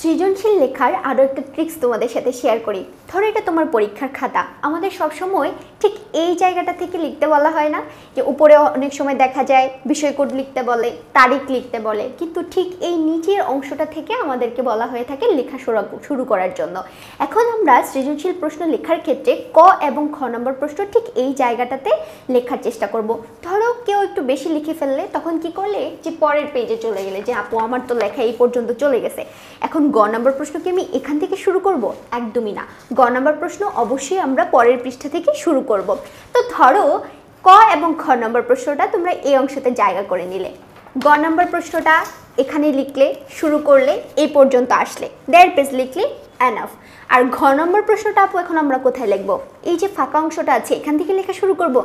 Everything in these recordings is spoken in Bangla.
সৃজনশীল লেখার আরও একটা ট্রিক্স তোমাদের সাথে শেয়ার করি ধরো এটা তোমার পরীক্ষার খাতা আমাদের সবসময় ঠিক এই জায়গাটা থেকে লিখতে বলা হয় না যে উপরে অনেক সময় দেখা যায় বিষয় কোড লিখতে বলে তারিখ লিখতে বলে কিন্তু ঠিক এই নিচের অংশটা থেকে আমাদেরকে বলা হয়ে থাকে লেখা শুরু করার জন্য এখন আমরা সৃজনশীল প্রশ্ন লেখার ক্ষেত্রে ক এবং খ নম্বর প্রশ্ন ঠিক এই জায়গাটাতে লেখার চেষ্টা করব ধরো কেউ একটু বেশি লিখে ফেললে তখন কি করলে যে পরের পেজে চলে গেলে যে আপু আমার তো লেখা এই পর্যন্ত চলে গেছে এখন গ নম্বর প্রশ্ন কি আমি এখান থেকে শুরু করব একদমই না গ নম্বর প্রশ্ন অবশ্যই আমরা পরের পৃষ্ঠা থেকে শুরু করব তো ধরো ক এবং খ নম্বর প্রশ্নটা তোমরা এই অংশতে জায়গা করে নিলে গ নম্বর প্রশ্নটা এখানে লিখলে শুরু করলে এই পর্যন্ত আসলে দেড় পেজ লিখলে অ্যানফ আর ঘ নম্বর প্রশ্নটা আপু এখন আমরা কোথায় লিখবো এই যে ফাঁকা অংশটা আছে এখান থেকে লেখা শুরু করব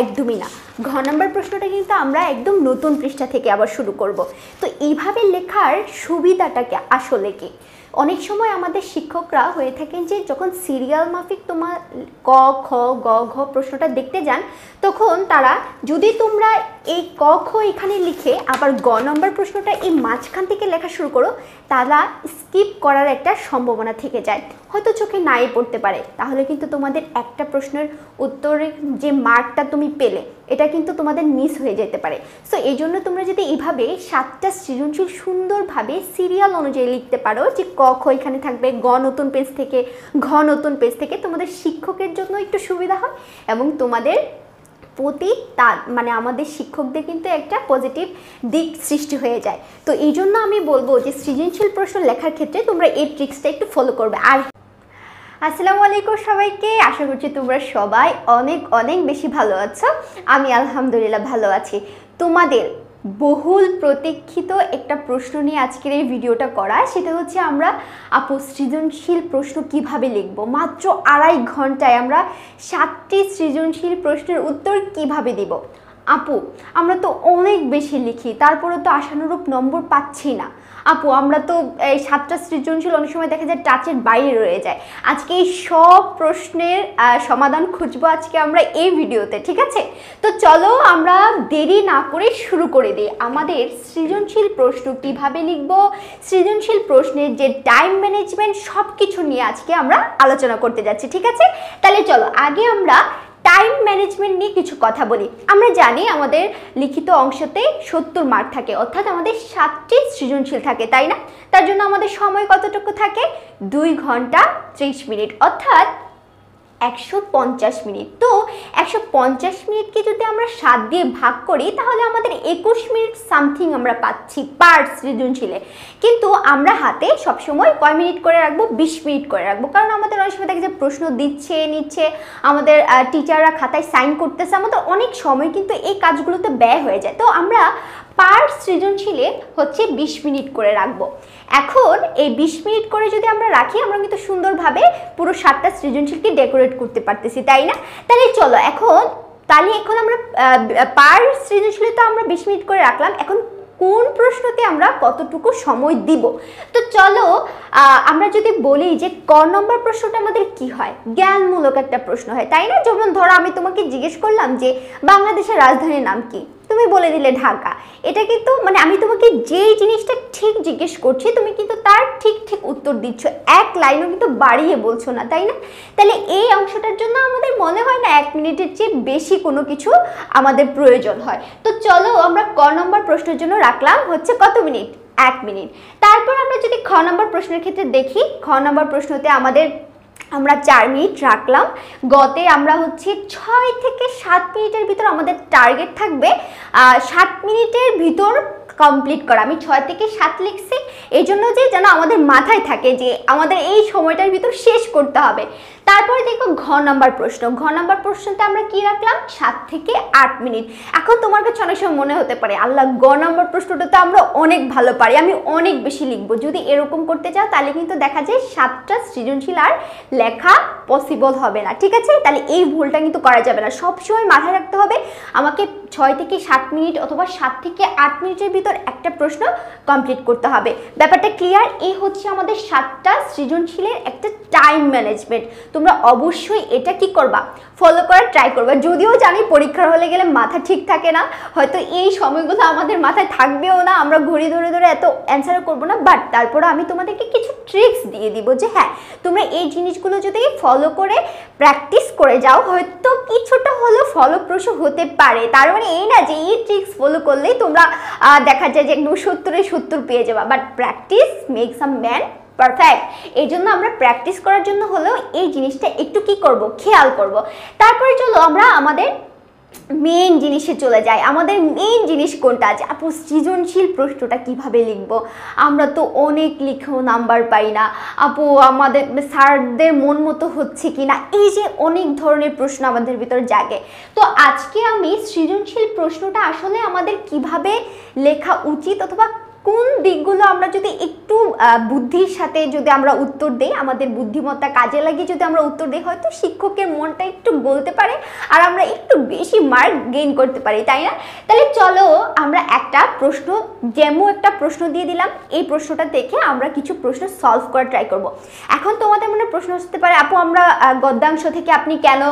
একদমই না ঘ নম্বর প্রশ্নটা কিন্তু আমরা একদম নতুন পৃষ্ঠা থেকে আবার শুরু করব তো এইভাবে লেখার সুবিধাটাকে আসলে কি অনেক সময় আমাদের শিক্ষকরা হয়ে থাকেন যে যখন সিরিয়াল মাফিক তোমার ক খ গ ঘ প্রশ্নটা দেখতে যান তখন তারা যদি তোমরা এই ক খ এখানে লিখে আবার গ নম্বর প্রশ্নটা এই মাঝখান থেকে লেখা শুরু করো তারা স্কিপ করার একটা সম্ভাবনা থেকে যায় হয়তো চোখে নাই পড়তে পারে তাহলে কিন্তু তোমাদের একটা প্রশ্নের উত্তরের যে মার্কটা তুমি পেলে এটা কিন্তু তোমাদের মিস হয়ে যেতে পারে সো এই জন্য তোমরা যদি এভাবে সাতটা সৃজনশীল সুন্দরভাবে সিরিয়াল অনুযায়ী লিখতে পারো যে ক ক ওইখানে এখানে থাকবে গ নতুন পেজ থেকে ঘ নতুন পেজ থেকে তোমাদের শিক্ষকের জন্য একটু সুবিধা হয় এবং তোমাদের প্রতি তার মানে আমাদের শিক্ষকদের কিন্তু একটা পজিটিভ দিক সৃষ্টি হয়ে যায় তো এই জন্য আমি বলবো যে সৃজনশীল প্রশ্ন লেখার ক্ষেত্রে তোমরা এই ট্রিক্সটা একটু ফলো করবে আর আসসালামু আলাইকুম সবাইকে আশা করছি তোমরা সবাই অনেক অনেক বেশি ভালো আছো আমি আলহামদুলিল্লাহ ভালো আছি তোমাদের বহুল প্রতীক্ষিত একটা প্রশ্ন নিয়ে আজকের এই ভিডিওটা করা সেটা হচ্ছে আমরা আপু সৃজনশীল প্রশ্ন কিভাবে লিখব মাত্র আড়াই ঘন্টায় আমরা সাতটি সৃজনশীল প্রশ্নের উত্তর কিভাবে দিব আপু আমরা তো অনেক বেশি লিখি তারপরে তো আশানুরূপ নম্বর পাচ্ছি না আপু আমরা তো এই সাতটা সৃজনশীল অনেক সময় দেখা যায় টাচের বাইরে রয়ে যায় আজকে এই সব প্রশ্নের সমাধান খুঁজবো আজকে আমরা এই ভিডিওতে ঠিক আছে তো চলো আমরা দেরি না করে শুরু করে দিই আমাদের সৃজনশীল প্রশ্ন কীভাবে লিখব সৃজনশীল প্রশ্নের যে টাইম ম্যানেজমেন্ট সব কিছু নিয়ে আজকে আমরা আলোচনা করতে যাচ্ছি ঠিক আছে তাহলে চলো আগে আমরা টাইম ম্যানেজমেন্ট নিয়ে কিছু কথা বলি আমরা জানি আমাদের লিখিত অংশতে সত্তর মার্ক থাকে অর্থাৎ আমাদের সাতটি সৃজনশীল থাকে তাই না তার জন্য আমাদের সময় কতটুকু থাকে দুই ঘন্টা ত্রিশ মিনিট অর্থাৎ একশো মিনিট তো একশো মিনিটকে যদি আমরা সাত দিয়ে ভাগ করি তাহলে আমাদের একুশ মিনিট সামথিং আমরা পাচ্ছি পার সৃজনশীলে কিন্তু আমরা হাতে সবসময় কয় মিনিট করে রাখবো বিশ মিনিট করে রাখবো কারণ আমাদের অনেক সময় দেখে যে প্রশ্ন দিচ্ছে নিচ্ছে আমাদের টিচাররা খাতায় সাইন করতেছে আমাদের অনেক সময় কিন্তু এই কাজগুলোতে ব্যয় হয়ে যায় তো আমরা পার সৃজনশীলে হচ্ছে বিশ মিনিট করে রাখবো এখন এই বিশ মিনিট করে যদি আমরা রাখি আমরা কিন্তু সুন্দরভাবে পুরো সাতটা সৃজনশীলকে ডেকোরেট করতে পারতেছি তাই না তাহলে চলো এখন তাহলে এখন আমরা পার সৃজনশীলে তো আমরা বিশ মিনিট করে রাখলাম এখন কোন প্রশ্নতে আমরা কতটুকু সময় দিব তো চলো আমরা যদি বলি যে ক নম্বর প্রশ্নটা আমাদের কি হয় জ্ঞানমূলক একটা প্রশ্ন হয় তাই না যেমন ধরো আমি তোমাকে জিজ্ঞেস করলাম যে বাংলাদেশের রাজধানীর নাম কি তুমি বলে দিলে ঢাকা এটা কিন্তু মানে আমি তোমাকে যেই জিনিসটা ঠিক জিজ্ঞেস করছি তুমি কিন্তু তার ঠিক ঠিক উত্তর দিচ্ছ এক লাইনও কিন্তু বাড়িয়ে বলছো না তাই না তাহলে এই অংশটার জন্য আমাদের মনে হয় না এক মিনিটের চেয়ে বেশি কোনো কিছু আমাদের প্রয়োজন হয় তো চলো আমরা ক নম্বর প্রশ্নের জন্য রাখলাম হচ্ছে কত মিনিট এক মিনিট তারপর আমরা যদি খ নম্বর প্রশ্নের ক্ষেত্রে দেখি খ নম্বর প্রশ্নতে আমাদের আমরা চার মিনিট রাখলাম গতে আমরা হচ্ছে ছয় থেকে সাত মিনিটের ভিতর আমাদের টার্গেট থাকবে সাত মিনিটের ভিতর কমপ্লিট করা আমি ছয় থেকে সাত লিখছি এই জন্য যে যেন আমাদের মাথায় থাকে যে আমাদের এই সময়টার ভিতর শেষ করতে হবে তারপরে দেখো ঘ নম্বর প্রশ্ন ঘ নম্বর প্রশ্নতে আমরা কি রাখলাম সাত থেকে আট মিনিট এখন তোমার কাছে অনেক সময় মনে হতে পারে আল্লাহ গ নম্বর প্রশ্নটা তো আমরা অনেক ভালো পারি আমি অনেক বেশি লিখবো যদি এরকম করতে চাও তাহলে কিন্তু দেখা যায় সাতটা সৃজনশীল আর লেখা পসিবল হবে না ঠিক আছে তাহলে এই ভুলটা কিন্তু করা যাবে না সবসময় মাথায় রাখতে হবে আমাকে ছয় থেকে সাত মিনিট অথবা সাত থেকে আট মিনিটের ভিতর একটা প্রশ্ন কমপ্লিট করতে হবে ব্যাপারটা ক্লিয়ার এই হচ্ছে আমাদের সাতটা সৃজনশীলের একটা টাইম ম্যানেজমেন্ট তোমরা অবশ্যই এটা কি করবা ফলো করার ট্রাই করবা যদিও জানি পরীক্ষার হলে গেলে মাথা ঠিক থাকে না হয়তো এই সময়গুলো আমাদের মাথায় থাকবেও না আমরা ঘুরি ধরে ধরে এত অ্যান্সারও করবো না বাট তারপরে আমি তোমাদেরকে কিছু ট্রিক্স দিয়ে দিব যে হ্যাঁ তোমরা এই জিনিসগুলো যদি ফলো করে প্র্যাকটিস করে যাও হয়তো কিছুটা হলেও ফলপ্রসূ হতে পারে তার মানে এই না যে এই ট্রিক্স ফলো করলেই তোমরা দেখা যায় যে একদম সত্তরে সত্তর পেয়ে যাবা but practice makes a man perfect এই জন্য আমরা প্র্যাকটিস করার জন্য হলেও এই জিনিসটা একটু কি করব খেয়াল করব তারপরে চলো আমরা আমাদের মেইন জিনিসে চলে যায় আমাদের মেইন জিনিস কোনটা আছে আপু সৃজনশীল প্রশ্নটা কিভাবে লিখব আমরা তো অনেক লিখেও নাম্বার পাই না আপু আমাদের স্যারদের মন মতো হচ্ছে কি না এই যে অনেক ধরনের প্রশ্ন আমাদের ভিতর জাগে তো আজকে আমি সৃজনশীল প্রশ্নটা আসলে আমাদের কিভাবে লেখা উচিত অথবা কোন দিকগুলো আমরা যদি একটু বুদ্ধির সাথে যদি আমরা উত্তর দিই আমাদের বুদ্ধিমত্তা কাজে লাগিয়ে যদি আমরা উত্তর দিই হয়তো শিক্ষকের মনটা একটু গলতে পারে আর আমরা একটু বেশি মার্ক গেইন করতে পারি তাই না তাহলে চলো আমরা একটা প্রশ্ন যেমন একটা প্রশ্ন দিয়ে দিলাম এই প্রশ্নটা দেখে আমরা কিছু প্রশ্ন সলভ করা ট্রাই করব। এখন তোমাদের মনে প্রশ্ন আসতে পারে আপু আমরা গদ্যাংশ থেকে আপনি কেন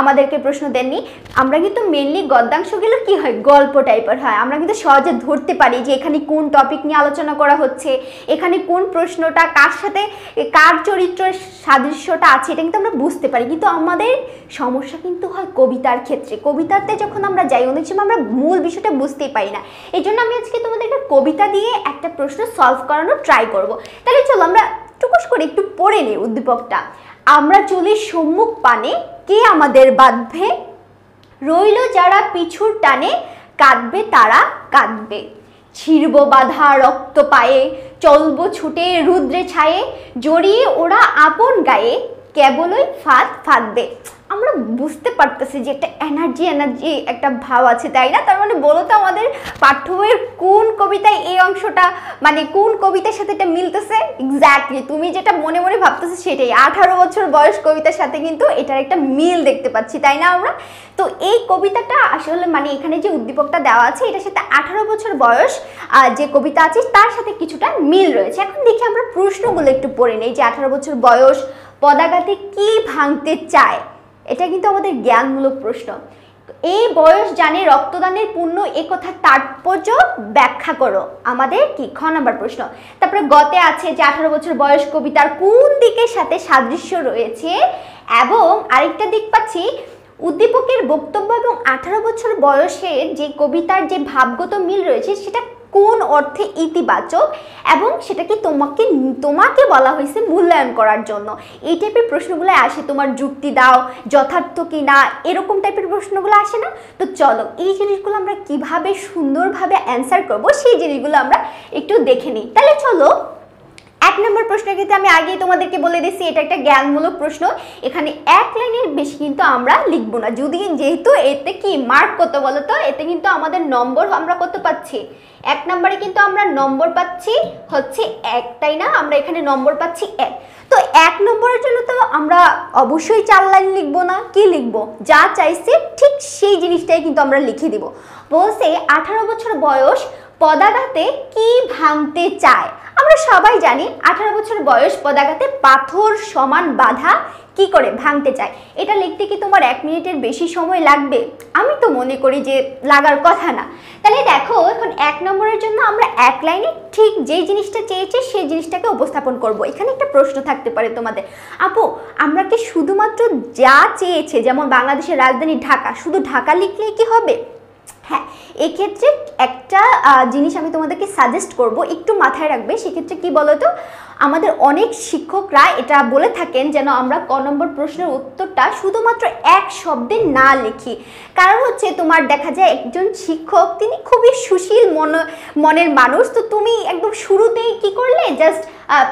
আমাদেরকে প্রশ্ন দেননি আমরা কিন্তু মেনলি গদ্যাংশগুলো কি হয় গল্প টাইপের হয় আমরা কিন্তু সহজে ধরতে পারি যে এখানে কোন টপিক টপিক নিয়ে আলোচনা করা হচ্ছে এখানে কোন প্রশ্নটা কার সাথে কার চরিত্রের সাদৃশ্যটা আছে এটা কিন্তু আমরা বুঝতে পারি কিন্তু আমাদের সমস্যা কিন্তু হয় কবিতার ক্ষেত্রে কবিতাতে যখন আমরা যাই অনেক সময় আমরা মূল বিষয়টা বুঝতেই পারি না এই জন্য আমি আজকে তোমাদেরকে কবিতা দিয়ে একটা প্রশ্ন সলভ করানোর ট্রাই করব তাহলে চলো আমরা টুকুস করে একটু পড়ে নিই উদ্দীপকটা আমরা চলি সম্মুখ পানে কে আমাদের বাঁধবে রইল যারা পিছুর টানে কাঁদবে তারা কাঁদবে ছিড়ব বাধা রক্ত পায়ে চলব ছুটে রুদ্রে ছায়ে জড়িয়ে ওরা আপন গায়ে কেবলই ফাঁদ ফাঁদবে আমরা বুঝতে পারতেছি যে একটা এনার্জি এনার্জি একটা ভাব আছে তাই না তার মানে বলো তো আমাদের পাঠ্যবইয়ের কোন কবিতায় এই অংশটা মানে কোন কবিতার সাথে এটা মিলতেছে এক্স্যাক্টলি তুমি যেটা মনে মনে ভাবতেছো সেটাই আঠারো বছর বয়স কবিতার সাথে কিন্তু এটার একটা মিল দেখতে পাচ্ছি তাই না আমরা তো এই কবিতাটা আসলে মানে এখানে যে উদ্দীপকটা দেওয়া আছে এটার সাথে আঠারো বছর বয়স যে কবিতা আছে তার সাথে কিছুটা মিল রয়েছে এখন দেখি আমরা প্রশ্নগুলো একটু পড়ে নেই যে আঠারো বছর বয়স পদাঘাতে কি ভাঙতে চায় এটা কিন্তু আমাদের জ্ঞানমূলক প্রশ্ন এই বয়স জানে রক্তদানের পূর্ণ এ তাৎপর্য ব্যাখ্যা করো আমাদের কি খ নাম্বার প্রশ্ন তারপরে গতে আছে যে আঠারো বছর বয়স কবিতার কোন দিকের সাথে সাদৃশ্য রয়েছে এবং আরেকটা দিক পাচ্ছি উদ্দীপকের বক্তব্য এবং আঠারো বছর বয়সের যে কবিতার যে ভাবগত মিল রয়েছে সেটা কোন অর্থে ইতিবাচক এবং সেটাকে তোমাকে তোমাকে বলা হয়েছে মূল্যায়ন করার জন্য এই টাইপের প্রশ্নগুলো আসে তোমার যুক্তি দাও যথার্থ কি না এরকম টাইপের প্রশ্নগুলো আসে না তো চলো এই জিনিসগুলো আমরা কিভাবে সুন্দরভাবে অ্যান্সার করব সেই জিনিসগুলো আমরা একটু দেখে নিই তাহলে চলো নম্বর প্রশ্ন কিন্তু আমি আগেই তোমাদেরকে বলে দিচ্ছি এটা একটা জ্ঞানমূলক প্রশ্ন এখানে এক লাইনের বেশি কিন্তু আমরা লিখবো না যদি যেহেতু এতে কি মার্ক কত বলো তো এতে কিন্তু আমাদের নম্বর আমরা কত পাচ্ছি এক নম্বরে কিন্তু আমরা নম্বর পাচ্ছি হচ্ছে এক তাই না আমরা এখানে নম্বর পাচ্ছি এক তো এক নম্বরের জন্য তো আমরা অবশ্যই চার লাইন লিখবো না কি লিখবো যা চাইছে ঠিক সেই জিনিসটাই কিন্তু আমরা লিখে দিব বলছে আঠারো বছর বয়স পদাঘাতে কি ভাঙতে চায় আমরা সবাই জানি আঠারো বছর বয়স পদাকাতে পাথর সমান বাধা কি করে ভাঙতে চায় এটা লিখতে কি তোমার এক মিনিটের বেশি সময় লাগবে আমি তো মনে করি যে লাগার কথা না তাহলে দেখো এখন এক নম্বরের জন্য আমরা এক লাইনে ঠিক যেই জিনিসটা চেয়েছে সেই জিনিসটাকে উপস্থাপন করব এখানে একটা প্রশ্ন থাকতে পারে তোমাদের আপু আমরা কি শুধুমাত্র যা চেয়েছে যেমন বাংলাদেশের রাজধানী ঢাকা শুধু ঢাকা লিখলেই কি হবে হ্যাঁ এক্ষেত্রে একটা জিনিস আমি তোমাদেরকে সাজেস্ট করব একটু মাথায় রাখবে সেক্ষেত্রে কি বলতো আমাদের অনেক শিক্ষকরা এটা বলে থাকেন যেন আমরা ক নম্বর প্রশ্নের উত্তরটা শুধুমাত্র এক শব্দে না লিখি কারণ হচ্ছে তোমার দেখা যায় একজন শিক্ষক তিনি খুবই সুশীল মন মনের মানুষ তো তুমি একদম শুরুতেই কি করলে জাস্ট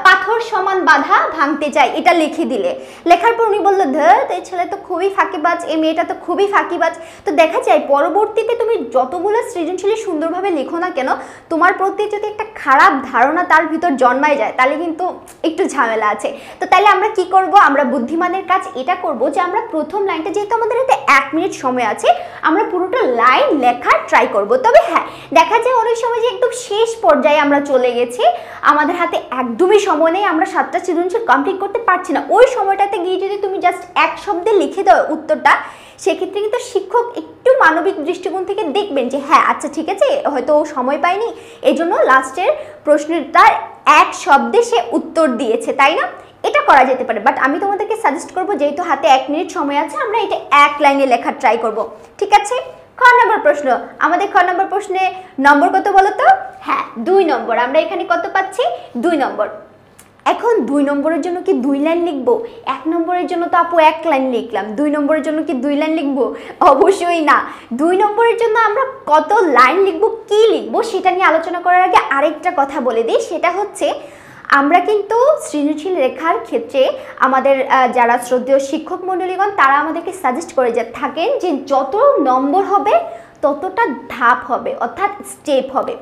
পাথর সমান বাধা ভাঙতে চাই এটা লিখে দিলে লেখার পর উনি বললো ধর এই ছেলে তো খুবই ফাঁকিবাজ এই মেয়েটা তো খুবই ফাঁকিবাজ তো দেখা যায় পরবর্তীতে তুমি যতগুলো সৃজনশীল সুন্দরভাবে লিখো না কেন তোমার প্রতি যদি একটা খারাপ ধারণা তার ভিতর জন্মায় যায় তাহলে কিন্তু একটু ঝামেলা আছে তো তাহলে আমরা কি করব আমরা বুদ্ধিমানের কাজ এটা করব যে আমরা প্রথম লাইনটা যেহেতু আমাদের হাতে এক মিনিট সময় আছে আমরা পুরোটা লাইন লেখার ট্রাই করব তবে হ্যাঁ দেখা যায় অনেক সময় যে একদম শেষ পর্যায়ে আমরা চলে গেছি আমাদের হাতে একদম তুমি সময় নেই আমরা সাতটা সৃজনশীল কমপ্লিট করতে পারছি না ওই সময়টাতে গিয়ে যদি তুমি জাস্ট এক শব্দে লিখে দাও উত্তরটা সেক্ষেত্রে কিন্তু শিক্ষক একটু মানবিক দৃষ্টিকোণ থেকে দেখবেন যে হ্যাঁ আচ্ছা ঠিক আছে হয়তো ও সময় পায়নি এই জন্য লাস্টের প্রশ্নটার এক শব্দে সে উত্তর দিয়েছে তাই না এটা করা যেতে পারে বাট আমি তোমাদেরকে সাজেস্ট করবো যেহেতু হাতে এক মিনিট সময় আছে আমরা এটা এক লাইনে লেখার ট্রাই করব ঠিক আছে খ নম্বর প্রশ্ন আমাদের খ নম্বর প্রশ্নে নম্বর কত বলো তো হ্যাঁ দুই নম্বর আমরা এখানে কত পাচ্ছি দুই নম্বর এখন দুই নম্বরের জন্য কি দুই লাইন লিখবো এক নম্বরের জন্য তো আপু এক লাইন লিখলাম দুই নম্বরের জন্য কি দুই লাইন লিখবো অবশ্যই না দুই নম্বরের জন্য আমরা কত লাইন লিখবো কি লিখবো সেটা নিয়ে আলোচনা করার আগে আরেকটা কথা বলে দিই সেটা হচ্ছে আমরা কিন্তু সৃজনশীল রেখার ক্ষেত্রে আমাদের যারা শ্রদ্ধেয় শিক্ষক মণ্ডলীগণ তারা আমাদেরকে সাজেস্ট করে যে থাকেন যে যত নম্বর হবে ততটা ধাপ হবে অর্থাৎ স্টেপ হবে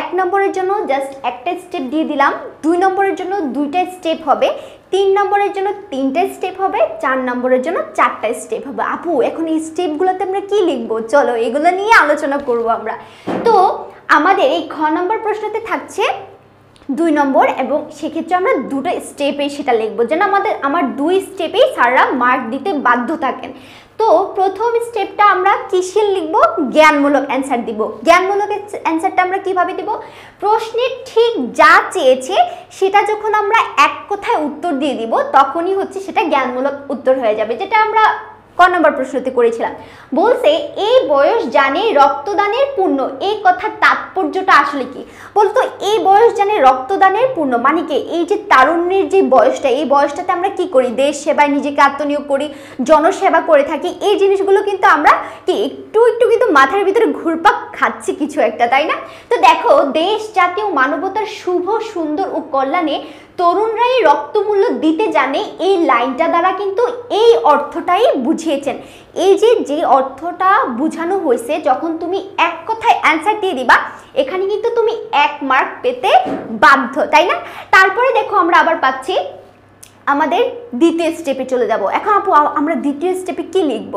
এক নম্বরের জন্য জাস্ট একটা স্টেপ দিয়ে দিলাম দুই নম্বরের জন্য দুইটা স্টেপ হবে তিন নম্বরের জন্য তিনটা স্টেপ হবে চার নম্বরের জন্য চারটা স্টেপ হবে আপু এখন এই স্টেপগুলোতে আমরা কি লিখবো চলো এগুলো নিয়ে আলোচনা করব আমরা তো আমাদের এই খ নম্বর প্রশ্নতে থাকছে দুই নম্বর এবং সেক্ষেত্রে আমরা দুটো স্টেপে সেটা লিখবো যেন আমাদের আমার দুই স্টেপেই স্যাররা মার্ক দিতে বাধ্য থাকেন তো প্রথম স্টেপটা আমরা কিসের লিখব জ্ঞানমূলক অ্যান্সার দিব জ্ঞানমূলক অ্যান্সারটা আমরা কিভাবে দিব প্রশ্নের ঠিক যা চেয়েছে সেটা যখন আমরা এক কথায় উত্তর দিয়ে দিব তখনই হচ্ছে সেটা জ্ঞানমূলক উত্তর হয়ে যাবে যেটা আমরা ক নম্বর প্রশ্নটি করেছিলাম বলছে এই বয়স জানে রক্তদানের পূর্ণ এই কথার তাৎপর্যটা আসলে কি বলতো এই বয়স জানে রক্তদানের পূর্ণ মানে কি এই যে তারুণ্যের যে বয়সটা এই বয়সটাতে আমরা কি করি দেশ সেবায় নিজেকে আত্মনিয়োগ করি জনসেবা করে থাকি এই জিনিসগুলো কিন্তু আমরা কি একটু একটু কিন্তু মাথার ভিতরে ঘুরপাক খাচ্ছি কিছু একটা তাই না তো দেখো দেশ জাতীয় মানবতার শুভ সুন্দর ও কল্যাণে তরুণরাই রক্তমূল্য দিতে জানে এই লাইনটা দ্বারা কিন্তু এই অর্থটাই বুঝিয়েছেন এই যে যে অর্থটা বুঝানো হয়েছে যখন তুমি এক কথায় অ্যান্সার দিয়ে দিবা এখানে কিন্তু তুমি এক মার্ক পেতে বাধ্য তাই না তারপরে দেখো আমরা আবার পাচ্ছি আমাদের দ্বিতীয় স্টেপে চলে যাব এখন আপু আমরা দ্বিতীয় স্টেপে কি লিখব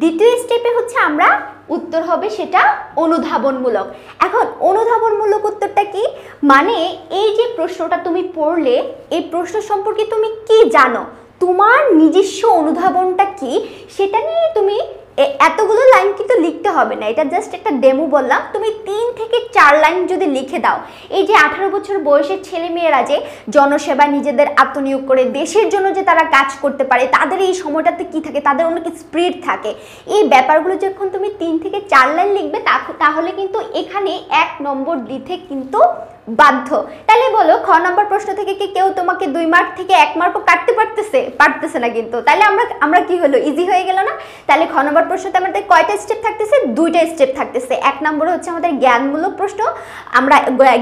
দ্বিতীয় স্টেপে হচ্ছে আমরা উত্তর হবে সেটা অনুধাবনমূলক এখন অনুধাবনমূলক উত্তরটা কি মানে এই যে প্রশ্নটা তুমি পড়লে এই প্রশ্ন সম্পর্কে তুমি কি জানো তোমার নিজস্ব অনুধাবনটা কি সেটা নিয়ে তুমি এতগুলো লাইন কিন্তু লিখতে হবে না এটা জাস্ট একটা ডেমো বললাম তুমি তিন থেকে চার লাইন যদি লিখে দাও এই যে আঠারো বছর বয়সের ছেলে মেয়েরা যে জনসেবা নিজেদের আত্মনিয়োগ করে দেশের জন্য যে তারা কাজ করতে পারে তাদের এই সময়টাতে কি থাকে তাদের অনেক স্প্রিড থাকে এই ব্যাপারগুলো যখন তুমি তিন থেকে চার লাইন লিখবে তাহলে কিন্তু এখানে এক নম্বর দিতে কিন্তু বাধ্য তাহলে বলো খ নম্বর প্রশ্ন থেকে কি কেউ তোমাকে দুই মার্ক থেকে এক মার্কও কাটতে পারতেছে পারতেছে না কিন্তু তাহলে আমরা আমরা কি হলো ইজি হয়ে গেল না তাহলে খ নম্বর প্রশ্নতে আমাদের কয়টা স্টেপ থাকতেছে দুইটা স্টেপ থাকতেছে এক নম্বর হচ্ছে আমাদের জ্ঞানমূলক প্রশ্ন আমরা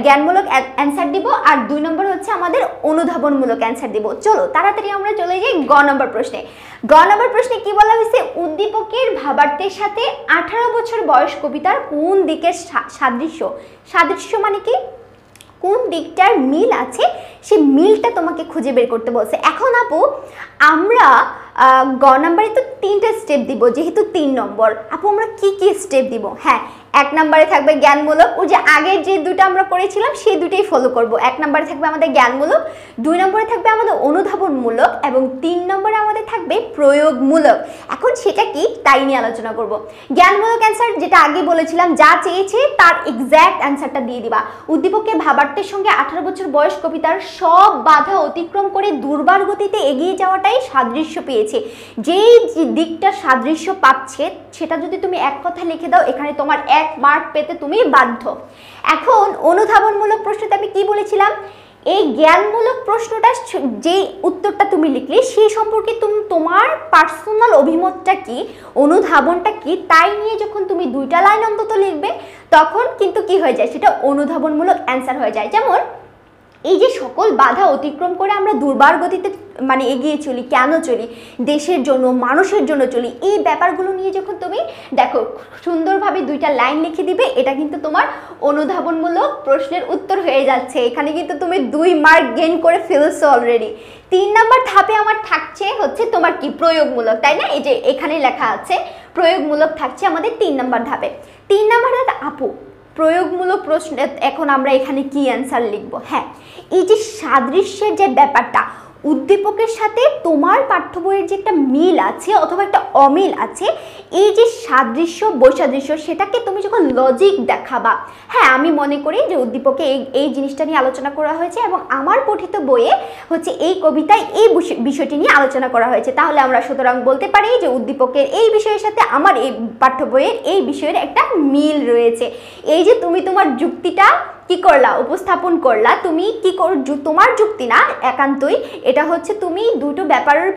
জ্ঞানমূলক অ্যান্সার দিব আর দুই নম্বর হচ্ছে আমাদের অনুধাবনমূলক অ্যান্সার দিব চলো তাড়াতাড়ি আমরা চলে যাই গ নম্বর প্রশ্নে গ নম্বর প্রশ্নে কি বলা হয়েছে উদ্দীপকের ভাবার্থের সাথে আঠারো বছর বয়স কবিতার কোন দিকের সাদৃশ্য সাদৃশ্য মানে কি কোন দিকটার মিল আছে সেই মিলটা তোমাকে খুঁজে বের করতে বলছে এখন আপু আমরা গ নাম্বারে তো তিনটা স্টেপ দিব যেহেতু তিন নম্বর আপু আমরা কি কি স্টেপ দিব হ্যাঁ এক নম্বরে থাকবে জ্ঞানমূলক ওই যে আগের যে দুটো আমরা করেছিলাম সেই দুটোই ফলো করব এক নম্বরে থাকবে আমাদের জ্ঞানমূলক দুই নম্বরে থাকবে আমাদের অনুধাবনমূলক এবং তিন নম্বরে আমাদের থাকবে প্রয়োগমূলক এখন সেটা কি তাই নিয়ে আলোচনা করব জ্ঞানমূলক অ্যান্সার যেটা আগে বলেছিলাম যা চেয়েছে তার এক্স্যাক্ট অ্যান্সারটা দিয়ে দিবা উদ্দীপককে ভাবার্থের সঙ্গে আঠারো বছর বয়স কবিতার সব বাধা অতিক্রম করে দুর্বার গতিতে এগিয়ে যাওয়াটাই সাদৃশ্য পেয়েছে যেই দিকটা সাদৃশ্য পাচ্ছে সেটা যদি তুমি এক কথা লিখে দাও এখানে তোমার এক মার্ক পেতে তুমি বাধ্য এখন অনুধাবনমূলক প্রশ্নতে আমি কি বলেছিলাম এই জ্ঞানমূলক প্রশ্নটা যে উত্তরটা তুমি লিখলে সেই সম্পর্কে তুমি তোমার পার্সোনাল অভিমতটা কি অনুধাবনটা কি তাই নিয়ে যখন তুমি দুইটা লাইন অন্তত লিখবে তখন কিন্তু কি হয়ে যায় সেটা অনুধাবনমূলক অ্যান্সার হয়ে যায় যেমন এই যে সকল বাধা অতিক্রম করে আমরা দুর্বার গতিতে মানে এগিয়ে চলি কেন চলি দেশের জন্য মানুষের জন্য চলি এই ব্যাপারগুলো নিয়ে যখন তুমি দেখো সুন্দরভাবে দুইটা লাইন লিখে দিবে এটা কিন্তু তোমার অনুধাবনমূলক প্রশ্নের উত্তর হয়ে যাচ্ছে এখানে কিন্তু তুমি দুই মার্ক গেন করে ফেলছো অলরেডি তিন নাম্বার ধাপে আমার থাকছে হচ্ছে তোমার কি প্রয়োগমূলক তাই না এই যে এখানে লেখা আছে প্রয়োগমূলক থাকছে আমাদের তিন নাম্বার ধাপে তিন নাম্বার ধাপ আপু প্রয়োগমূলক প্রশ্ন এখন আমরা এখানে কি অ্যান্সার লিখব হ্যাঁ এই যে সাদৃশ্যের যে ব্যাপারটা উদ্দীপকের সাথে তোমার পাঠ্য বইয়ের যে একটা মিল আছে অথবা একটা অমিল আছে এই যে সাদৃশ্য বৈসাদৃশ্য সেটাকে তুমি যখন লজিক দেখাবা হ্যাঁ আমি মনে করি যে উদ্দীপকে এই এই জিনিসটা নিয়ে আলোচনা করা হয়েছে এবং আমার পঠিত বইয়ে হচ্ছে এই কবিতায় এই বিষয়টি নিয়ে আলোচনা করা হয়েছে তাহলে আমরা সুতরাং বলতে পারি যে উদ্দীপকের এই বিষয়ের সাথে আমার এই পাঠ্য বইয়ের এই বিষয়ের একটা মিল রয়েছে এই যে তুমি তোমার যুক্তিটা কি করলা উপস্থাপন করলা তুমি কি কর তোমার যুক্তি না একান্তই এটা হচ্ছে তুমি দুটো ব্যাপারের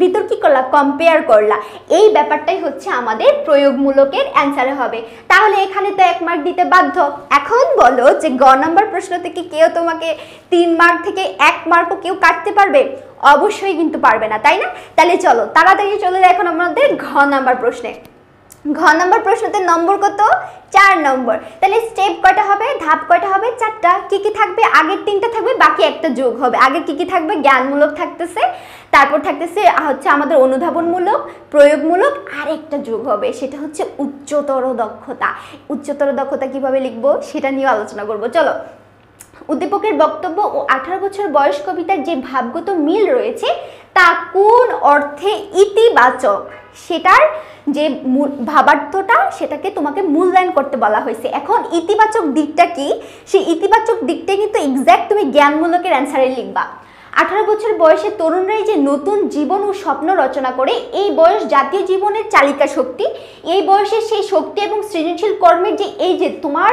ভিতর কী করলা কম্পেয়ার করলা এই ব্যাপারটাই হচ্ছে আমাদের প্রয়োগমূলকের অ্যান্সারে হবে তাহলে এখানে তো এক মার্ক দিতে বাধ্য এখন বলো যে গ নম্বর প্রশ্ন থেকে কেউ তোমাকে তিন মার্ক থেকে এক মার্কও কেউ কাটতে পারবে অবশ্যই কিন্তু পারবে না তাই না তাহলে চলো তাড়াতাড়ি চলে যায় এখন আমাদের ঘ নাম্বার প্রশ্নে ঘ নম্বর প্রশ্নতে নম্বর কত চার নম্বর তাহলে স্টেপ কয়টা হবে ধাপ কয়টা হবে চারটা কি কি থাকবে আগের তিনটা থাকবে বাকি একটা যোগ হবে আগে কি কি থাকবে জ্ঞানমূলক থাকতেছে তারপর থাকতেছে হচ্ছে আমাদের অনুধাবনমূলক প্রয়োগমূলক আর একটা যোগ হবে সেটা হচ্ছে উচ্চতর দক্ষতা উচ্চতর দক্ষতা কিভাবে লিখবো সেটা নিয়ে আলোচনা করবো চলো উদ্দীপকের বক্তব্য ও আঠারো বছর বয়স কবিতার যে ভাবগত মিল রয়েছে তা কোন অর্থে ইতিবাচক সেটার যে ভাবার্থটা সেটাকে তোমাকে মূল্যায়ন করতে বলা হয়েছে এখন ইতিবাচক দিকটা কি সেই ইতিবাচক দিকটা কিন্তু এক্স্যাক্ট তুমি জ্ঞানমূলকের অ্যান্সারে লিখবা আঠারো বছর বয়সে তরুণরাই যে নতুন জীবন ও স্বপ্ন রচনা করে এই বয়স জাতীয় জীবনের চালিকা শক্তি এই বয়সে সেই শক্তি এবং সৃজনশীল কর্মের যে এই যে তোমার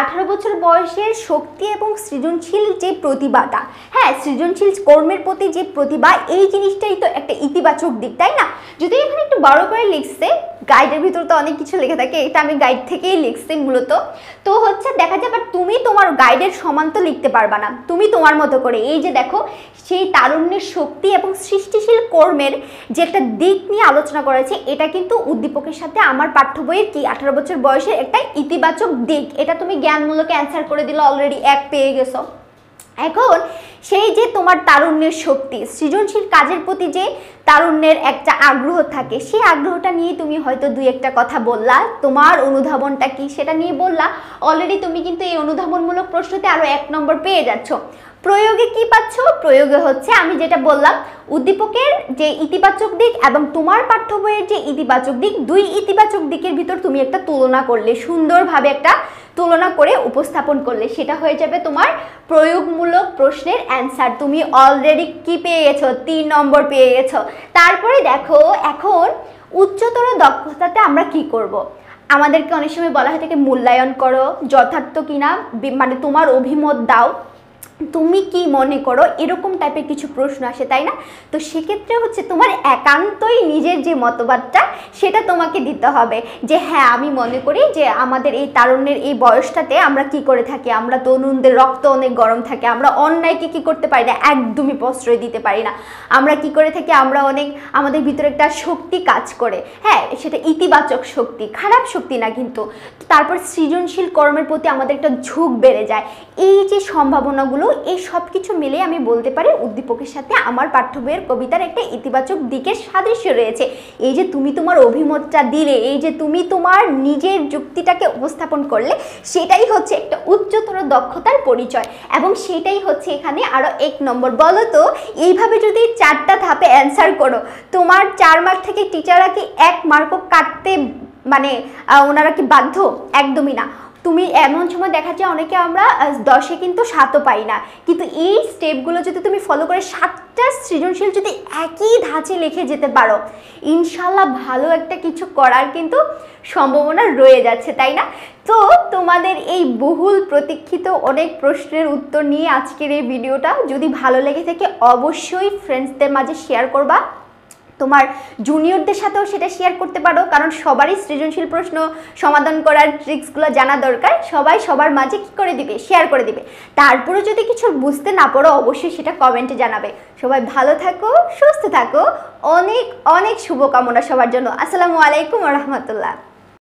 আঠারো বছর বয়সের শক্তি এবং সৃজনশীল যে প্রতিভাটা হ্যাঁ সৃজনশীল কর্মের প্রতি যে প্রতিভা এই জিনিসটাই তো একটা ইতিবাচক দিক তাই না যদি এখানে একটু বড় করে লিখছে গাইডের ভিতর তো অনেক কিছু লেখা থাকে এটা আমি গাইড থেকেই লিখছি মূলত তো হচ্ছে দেখা যায় বা তুমি তোমার গাইডের সমান তো লিখতে পারবা না তুমি তোমার মতো করে এই যে দেখো সেই তারুণ্যের শক্তি এবং সৃষ্টিশীল কর্মের যে একটা দিক নিয়ে আলোচনা করেছে এটা কিন্তু উদ্দীপকের সাথে আমার পাঠ্য বইয়ের কি আঠারো বছর বয়সের একটা ইতিবাচক দিক এটা তুমি জ্ঞানমূলক অ্যান্সার করে দিলে অলরেডি এক পেয়ে গেছো এখন সেই যে তোমার তারুণ্যের শক্তি সৃজনশীল কাজের প্রতি যে তারুণ্যের একটা আগ্রহ থাকে সেই আগ্রহটা নিয়ে তুমি হয়তো দুই একটা কথা বললা তোমার অনুধাবনটা কি সেটা নিয়ে বললা অলরেডি তুমি কিন্তু এই অনুধাবনমূলক প্রশ্নতে আরও এক নম্বর পেয়ে যাচ্ছ প্রয়োগে কি পাচ্ছ প্রয়োগে হচ্ছে আমি যেটা বললাম উদ্দীপকের যে ইতিবাচক দিক এবং তোমার পাঠ্য বইয়ের যে ইতিবাচক দিক দুই ইতিবাচক দিকের ভিতর তুমি একটা তুলনা করলে সুন্দরভাবে একটা তুলনা করে উপস্থাপন করলে সেটা হয়ে যাবে তোমার প্রয়োগমূলক প্রশ্নের অ্যান্সার তুমি অলরেডি কি পেয়ে গেছো তিন নম্বর পেয়ে গেছো তারপরে দেখো এখন উচ্চতর দক্ষতাতে আমরা কি করব। আমাদেরকে অনেক সময় বলা হয় থাকে মূল্যায়ন করো যথার্থ কিনা মানে তোমার অভিমত দাও তুমি কি মনে করো এরকম টাইপের কিছু প্রশ্ন আসে তাই না তো সেক্ষেত্রে হচ্ছে তোমার একান্তই নিজের যে মতবাদটা সেটা তোমাকে দিতে হবে যে হ্যাঁ আমি মনে করি যে আমাদের এই তারুণ্যের এই বয়সটাতে আমরা কি করে থাকি আমরা তরুণদের রক্ত অনেক গরম থাকে আমরা অন্যায়কে কি করতে পারি না একদমই প্রশ্রয় দিতে পারি না আমরা কি করে থাকি আমরা অনেক আমাদের ভিতরে একটা শক্তি কাজ করে হ্যাঁ সেটা ইতিবাচক শক্তি খারাপ শক্তি না কিন্তু তারপর সৃজনশীল কর্মের প্রতি আমাদের একটা ঝোঁক বেড়ে যায় এই যে সম্ভাবনাগুলো এই সব কিছু মিলে আমি বলতে পারি উদ্দীপকের সাথে আমার পাঠ্য বইয়ের কবিতার একটা ইতিবাচক দিকের সাদৃশ্য রয়েছে এই যে তুমি তোমার অভিমতটা দিলে এই যে তুমি তোমার নিজের যুক্তিটাকে উপস্থাপন করলে সেটাই হচ্ছে একটা উচ্চতর দক্ষতার পরিচয় এবং সেটাই হচ্ছে এখানে আরও এক নম্বর বলো তো এইভাবে যদি চারটা ধাপে অ্যান্সার করো তোমার চার মার্ক থেকে টিচাররা কি এক মার্কও কাটতে মানে ওনারা কি বাধ্য একদমই না তুমি এমন সময় দেখা যায় অনেকে আমরা দশে কিন্তু সাতও পাই না কিন্তু এই স্টেপগুলো যদি তুমি ফলো করে সাতটা সৃজনশীল যদি একই ধাঁচে লিখে যেতে পারো ইনশাল্লাহ ভালো একটা কিছু করার কিন্তু সম্ভাবনা রয়ে যাচ্ছে তাই না তো তোমাদের এই বহুল প্রতীক্ষিত অনেক প্রশ্নের উত্তর নিয়ে আজকের এই ভিডিওটা যদি ভালো লেগে থাকে অবশ্যই ফ্রেন্ডসদের মাঝে শেয়ার করবা তোমার জুনিয়রদের সাথেও সেটা শেয়ার করতে পারো কারণ সবারই সৃজনশীল প্রশ্ন সমাধান করার ট্রিক্সগুলো জানা দরকার সবাই সবার মাঝে কী করে দিবে শেয়ার করে দিবে তারপরে যদি কিছু বুঝতে না পারো অবশ্যই সেটা কমেন্টে জানাবে সবাই ভালো থাকো সুস্থ থাকো অনেক অনেক শুভকামনা সবার জন্য আসসালামু আলাইকুম রহমতুল্লাহ